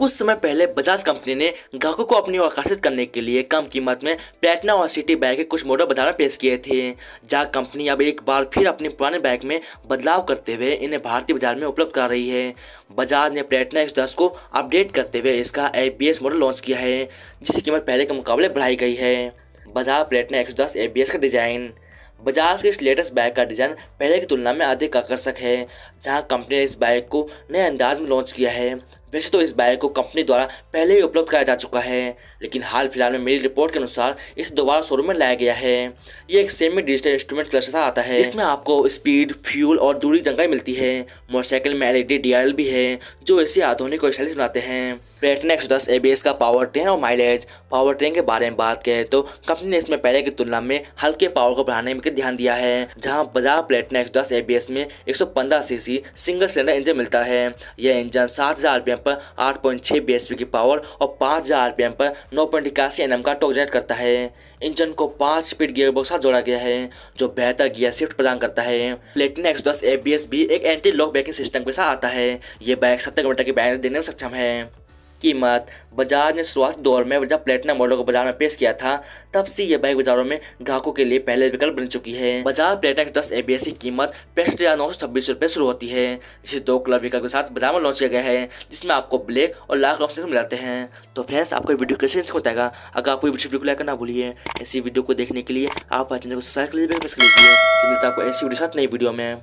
कुछ समय पहले बजाज कंपनी ने ग्राहकों को अपनी आकर्षित करने के लिए कम कीमत में प्लेटना और सिटी बैग के कुछ मॉडल बताना में पेश किए थे जहाँ कंपनी अब एक बार फिर अपने पुराने बैग में बदलाव करते हुए इन्हें भारतीय बाजार में उपलब्ध करा रही है बजाज ने प्लेटना एक को अपडेट करते हुए इसका ए मॉडल लॉन्च किया है जिसकी कीमत पहले के मुकाबले बढ़ाई गई है बजाज प्लेटना एक सौ का डिज़ाइन बजाज के इस लेटेस्ट बाइक का डिज़ाइन पहले की तुलना में अधिक आकर्षक है जहां कंपनी ने इस बाइक को नए अंदाज में लॉन्च किया है वैसे तो इस बाइक को कंपनी द्वारा पहले ही उपलब्ध कराया जा चुका है लेकिन हाल फिलहाल में मेरी रिपोर्ट के अनुसार इस दोबारा शोरूम में लाया गया है ये एक सेमी डिजिटल इंस्ट्रूमेंट क्लस्टर सा आता है जिसमें आपको स्पीड फ्यूल और दूरी जानकारी मिलती है मोटरसाइकिल में एलईडी डीआरएल भी है जो इसे आधुनिक और स्टाइलिश बनाते हैं प्लेटिना एक सौ एस का पावर ट्रेन और माइलेज पावर ट्रेन के बारे में बात करें तो कंपनी ने इसमें पहले की तुलना में हल्के पावर को बढ़ाने में ध्यान दिया है जहां बजाज प्लेटिना एक सौ एस में एक सौ पंद्रह सी सिंगल सिलेंडर इंजन मिलता है यह इंजन सात हजार एम पर आठ पॉइंट छह पी की पावर और पाँच हजार एम पर नौ पॉइंट इक्यासी एन एम का टॉक जनरेट करता है इंजन को पांच स्पीड गियर बॉक्स जोड़ा गया है जो बेहतर गियर शिफ्ट प्रदान करता है प्लेटिना एक सौ दस एस भी एक एंटी लॉक ब्रेकिंग सिस्टम के साथ आता है यह बाइक सत्तर किलोमीटर की बैटरी देने में सक्षम है कीमत बाजार ने शुरुआत दौर में जब प्लेटिना मॉडल को बाजार में पेश किया था तब से यह बाइक बाजारों में ग्राहकों के लिए पहले विकल्प बन चुकी है बाजार प्लेटिना की दस एस की कीमत पैंसठ हजार नौ सौ छब्बीस रुपये शुरू होती है जिसे दो कलर विकल्प के साथ बाजार में लॉन्च किया गया है जिसमें आपको ब्लैक और लाल ऑप्शन मिल जाते हैं तो फ्रेंड्स आपको वीडियो कैसे बताएगा अगर आपको वीडियो को लाइक करना भूलिए ऐसी वीडियो को देखने के लिए आप चैनल को सब्सक्राइब कर लीजिए तो मिलता आपको ऐसी वीडियो साथ नई वीडियो में